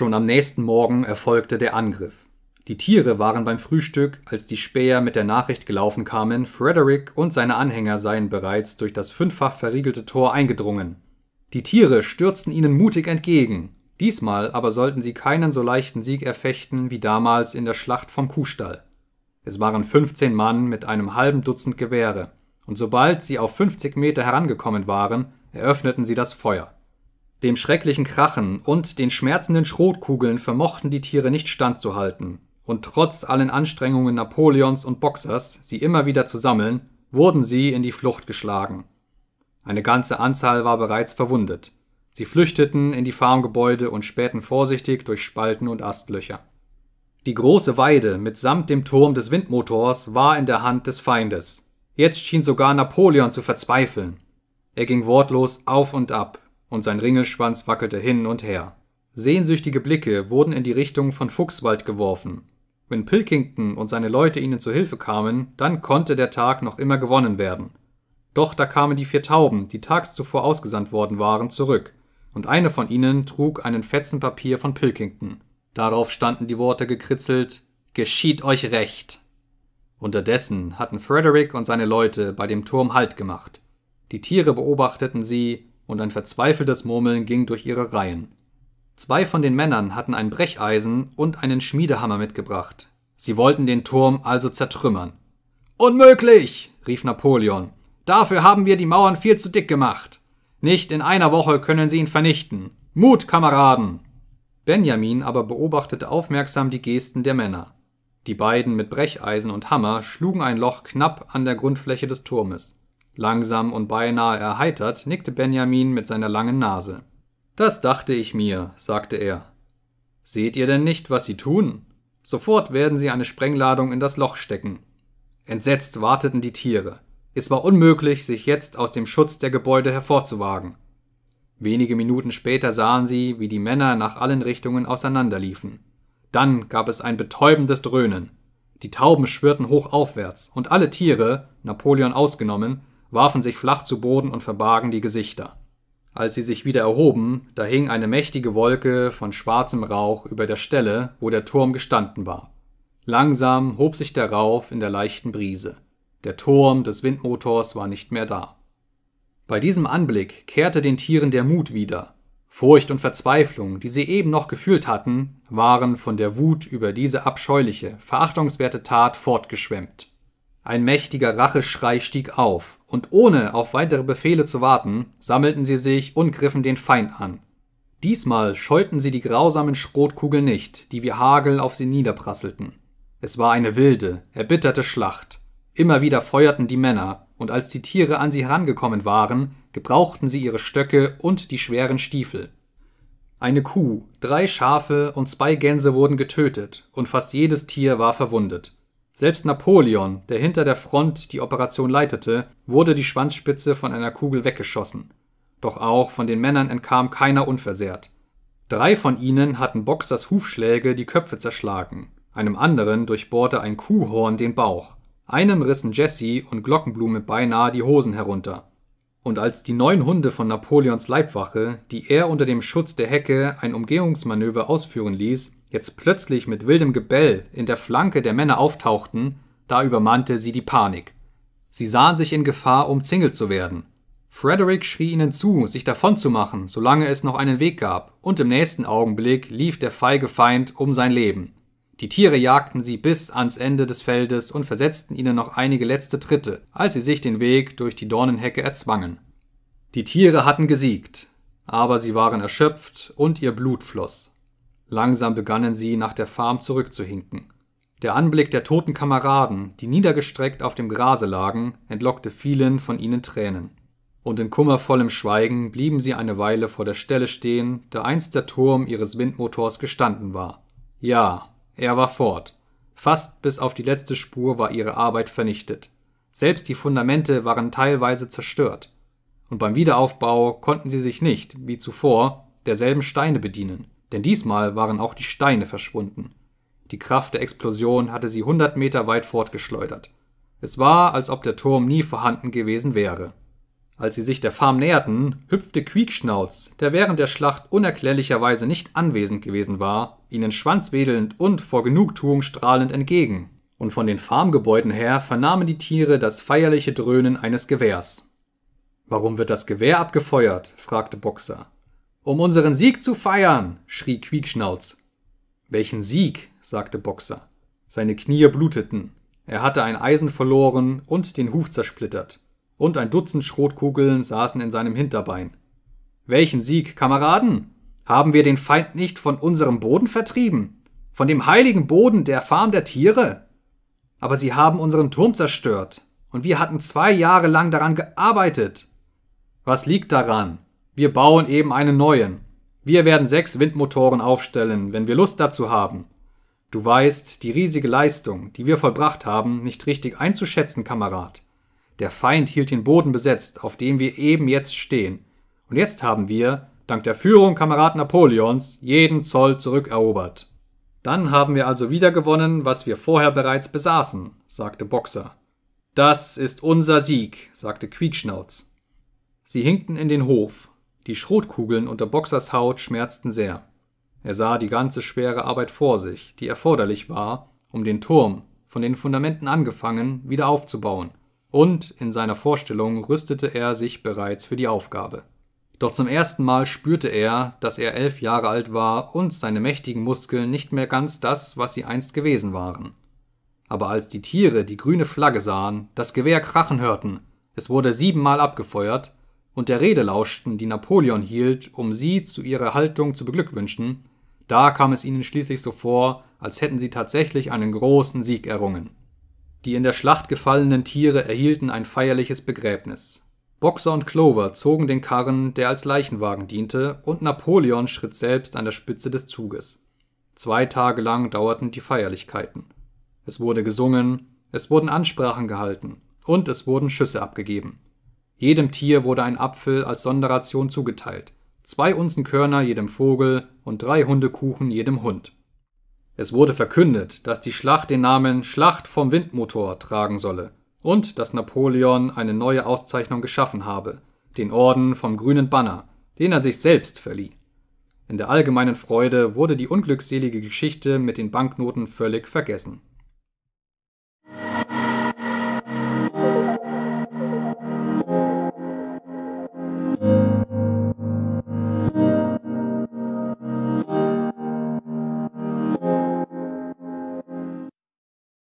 Schon am nächsten Morgen erfolgte der Angriff. Die Tiere waren beim Frühstück, als die Späher mit der Nachricht gelaufen kamen, Frederick und seine Anhänger seien bereits durch das fünffach verriegelte Tor eingedrungen. Die Tiere stürzten ihnen mutig entgegen, diesmal aber sollten sie keinen so leichten Sieg erfechten wie damals in der Schlacht vom Kuhstall. Es waren 15 Mann mit einem halben Dutzend Gewehre, und sobald sie auf 50 Meter herangekommen waren, eröffneten sie das Feuer. Dem schrecklichen Krachen und den schmerzenden Schrotkugeln vermochten die Tiere nicht standzuhalten, und trotz allen Anstrengungen Napoleons und Boxers, sie immer wieder zu sammeln, wurden sie in die Flucht geschlagen. Eine ganze Anzahl war bereits verwundet. Sie flüchteten in die Farmgebäude und spähten vorsichtig durch Spalten und Astlöcher. Die große Weide mitsamt dem Turm des Windmotors war in der Hand des Feindes. Jetzt schien sogar Napoleon zu verzweifeln. Er ging wortlos auf und ab, und sein Ringelschwanz wackelte hin und her. Sehnsüchtige Blicke wurden in die Richtung von Fuchswald geworfen. Wenn Pilkington und seine Leute ihnen zu Hilfe kamen, dann konnte der Tag noch immer gewonnen werden. Doch da kamen die vier Tauben, die tags zuvor ausgesandt worden waren, zurück, und eine von ihnen trug einen Fetzen Papier von Pilkington. Darauf standen die Worte gekritzelt Geschieht euch recht. Unterdessen hatten Frederick und seine Leute bei dem Turm Halt gemacht. Die Tiere beobachteten sie, und ein verzweifeltes Murmeln ging durch ihre Reihen. Zwei von den Männern hatten ein Brecheisen und einen Schmiedehammer mitgebracht. Sie wollten den Turm also zertrümmern. Unmöglich! rief Napoleon. Dafür haben wir die Mauern viel zu dick gemacht. Nicht in einer Woche können sie ihn vernichten. Mut, Kameraden! Benjamin aber beobachtete aufmerksam die Gesten der Männer. Die beiden mit Brecheisen und Hammer schlugen ein Loch knapp an der Grundfläche des Turmes. Langsam und beinahe erheitert nickte Benjamin mit seiner langen Nase. Das dachte ich mir, sagte er. Seht ihr denn nicht, was sie tun? Sofort werden sie eine Sprengladung in das Loch stecken. Entsetzt warteten die Tiere. Es war unmöglich, sich jetzt aus dem Schutz der Gebäude hervorzuwagen. Wenige Minuten später sahen sie, wie die Männer nach allen Richtungen auseinanderliefen. Dann gab es ein betäubendes Dröhnen. Die Tauben schwirrten hoch aufwärts, und alle Tiere, Napoleon ausgenommen, warfen sich flach zu Boden und verbargen die Gesichter. Als sie sich wieder erhoben, da hing eine mächtige Wolke von schwarzem Rauch über der Stelle, wo der Turm gestanden war. Langsam hob sich der Rauch in der leichten Brise. Der Turm des Windmotors war nicht mehr da. Bei diesem Anblick kehrte den Tieren der Mut wieder. Furcht und Verzweiflung, die sie eben noch gefühlt hatten, waren von der Wut über diese abscheuliche, verachtungswerte Tat fortgeschwemmt. Ein mächtiger Racheschrei stieg auf, und ohne auf weitere Befehle zu warten, sammelten sie sich und griffen den Feind an. Diesmal scheuten sie die grausamen Schrotkugeln nicht, die wie Hagel auf sie niederprasselten. Es war eine wilde, erbitterte Schlacht. Immer wieder feuerten die Männer, und als die Tiere an sie herangekommen waren, gebrauchten sie ihre Stöcke und die schweren Stiefel. Eine Kuh, drei Schafe und zwei Gänse wurden getötet, und fast jedes Tier war verwundet. Selbst Napoleon, der hinter der Front die Operation leitete, wurde die Schwanzspitze von einer Kugel weggeschossen. Doch auch von den Männern entkam keiner unversehrt. Drei von ihnen hatten Boxers Hufschläge die Köpfe zerschlagen, einem anderen durchbohrte ein Kuhhorn den Bauch, einem rissen Jesse und Glockenblume beinahe die Hosen herunter. Und als die neun Hunde von Napoleons Leibwache, die er unter dem Schutz der Hecke ein Umgehungsmanöver ausführen ließ, jetzt plötzlich mit wildem Gebell in der Flanke der Männer auftauchten, da übermannte sie die Panik. Sie sahen sich in Gefahr, umzingelt zu werden. Frederick schrie ihnen zu, sich davonzumachen, solange es noch einen Weg gab, und im nächsten Augenblick lief der feige Feind um sein Leben. Die Tiere jagten sie bis ans Ende des Feldes und versetzten ihnen noch einige letzte Tritte, als sie sich den Weg durch die Dornenhecke erzwangen. Die Tiere hatten gesiegt, aber sie waren erschöpft und ihr Blut floss. Langsam begannen sie, nach der Farm zurückzuhinken. Der Anblick der toten Kameraden, die niedergestreckt auf dem Grase lagen, entlockte vielen von ihnen Tränen. Und in kummervollem Schweigen blieben sie eine Weile vor der Stelle stehen, da einst der Turm ihres Windmotors gestanden war. Ja, er war fort. Fast bis auf die letzte Spur war ihre Arbeit vernichtet. Selbst die Fundamente waren teilweise zerstört. Und beim Wiederaufbau konnten sie sich nicht, wie zuvor, derselben Steine bedienen, denn diesmal waren auch die Steine verschwunden. Die Kraft der Explosion hatte sie hundert Meter weit fortgeschleudert. Es war, als ob der Turm nie vorhanden gewesen wäre. Als sie sich der Farm näherten, hüpfte Quiekschnauz, der während der Schlacht unerklärlicherweise nicht anwesend gewesen war, ihnen schwanzwedelnd und vor Genugtuung strahlend entgegen. Und von den Farmgebäuden her vernahmen die Tiere das feierliche Dröhnen eines Gewehrs. Warum wird das Gewehr abgefeuert? fragte Boxer. Um unseren Sieg zu feiern! schrie Quiekschnauz. Welchen Sieg? sagte Boxer. Seine Knie bluteten. Er hatte ein Eisen verloren und den Huf zersplittert und ein Dutzend Schrotkugeln saßen in seinem Hinterbein. Welchen Sieg, Kameraden? Haben wir den Feind nicht von unserem Boden vertrieben? Von dem heiligen Boden der Farm der Tiere? Aber sie haben unseren Turm zerstört, und wir hatten zwei Jahre lang daran gearbeitet. Was liegt daran? Wir bauen eben einen neuen. Wir werden sechs Windmotoren aufstellen, wenn wir Lust dazu haben. Du weißt, die riesige Leistung, die wir vollbracht haben, nicht richtig einzuschätzen, Kamerad. Der Feind hielt den Boden besetzt, auf dem wir eben jetzt stehen. Und jetzt haben wir, dank der Führung Kamerad Napoleons, jeden Zoll zurückerobert. Dann haben wir also wieder gewonnen, was wir vorher bereits besaßen, sagte Boxer. Das ist unser Sieg, sagte Quiekschnauz. Sie hinkten in den Hof. Die Schrotkugeln unter Boxers Haut schmerzten sehr. Er sah die ganze schwere Arbeit vor sich, die erforderlich war, um den Turm, von den Fundamenten angefangen, wieder aufzubauen und in seiner Vorstellung rüstete er sich bereits für die Aufgabe. Doch zum ersten Mal spürte er, dass er elf Jahre alt war und seine mächtigen Muskeln nicht mehr ganz das, was sie einst gewesen waren. Aber als die Tiere die grüne Flagge sahen, das Gewehr krachen hörten, es wurde siebenmal abgefeuert und der Rede lauschten, die Napoleon hielt, um sie zu ihrer Haltung zu beglückwünschen, da kam es ihnen schließlich so vor, als hätten sie tatsächlich einen großen Sieg errungen. Die in der Schlacht gefallenen Tiere erhielten ein feierliches Begräbnis. Boxer und Clover zogen den Karren, der als Leichenwagen diente, und Napoleon schritt selbst an der Spitze des Zuges. Zwei Tage lang dauerten die Feierlichkeiten. Es wurde gesungen, es wurden Ansprachen gehalten und es wurden Schüsse abgegeben. Jedem Tier wurde ein Apfel als Sonderration zugeteilt, zwei Unzen Körner jedem Vogel und drei Hundekuchen jedem Hund. Es wurde verkündet, dass die Schlacht den Namen Schlacht vom Windmotor tragen solle und dass Napoleon eine neue Auszeichnung geschaffen habe, den Orden vom grünen Banner, den er sich selbst verlieh. In der allgemeinen Freude wurde die unglückselige Geschichte mit den Banknoten völlig vergessen.